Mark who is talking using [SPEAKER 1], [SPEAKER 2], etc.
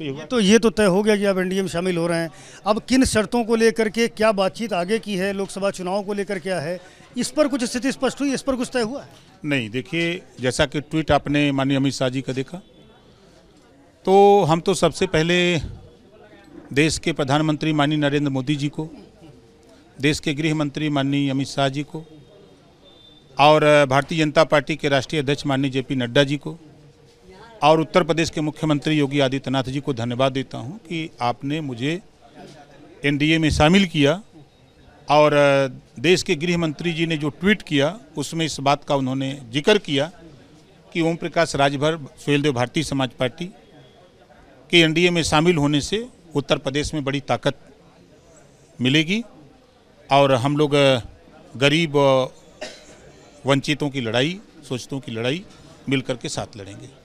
[SPEAKER 1] ये तो ये तो तय हो गया कि आप एनडीए में शामिल हो रहे हैं अब किन शर्तों को लेकर के क्या बातचीत आगे की है लोकसभा चुनाव को लेकर क्या है इस पर कुछ स्थिति स्पष्ट हुई इस पर कुछ तय हुआ है
[SPEAKER 2] नहीं देखिए जैसा कि ट्वीट आपने माननीय अमित शाह जी का देखा तो हम तो सबसे पहले देश के प्रधानमंत्री माननीय नरेंद्र मोदी जी को देश के गृह मंत्री माननीय अमित शाह जी को और भारतीय जनता पार्टी के राष्ट्रीय अध्यक्ष माननीय जे नड्डा जी को और उत्तर प्रदेश के मुख्यमंत्री योगी आदित्यनाथ जी को धन्यवाद देता हूँ कि आपने मुझे एन में शामिल किया और देश के गृह मंत्री जी ने जो ट्वीट किया उसमें इस बात का उन्होंने जिक्र किया कि ओम प्रकाश राजभर सुहेलदेव भारतीय समाज पार्टी के एनडीए में शामिल होने से उत्तर प्रदेश में बड़ी ताकत मिलेगी और हम लोग गरीब वंचितों की लड़ाई शोषितों की लड़ाई मिलकर के साथ लड़ेंगे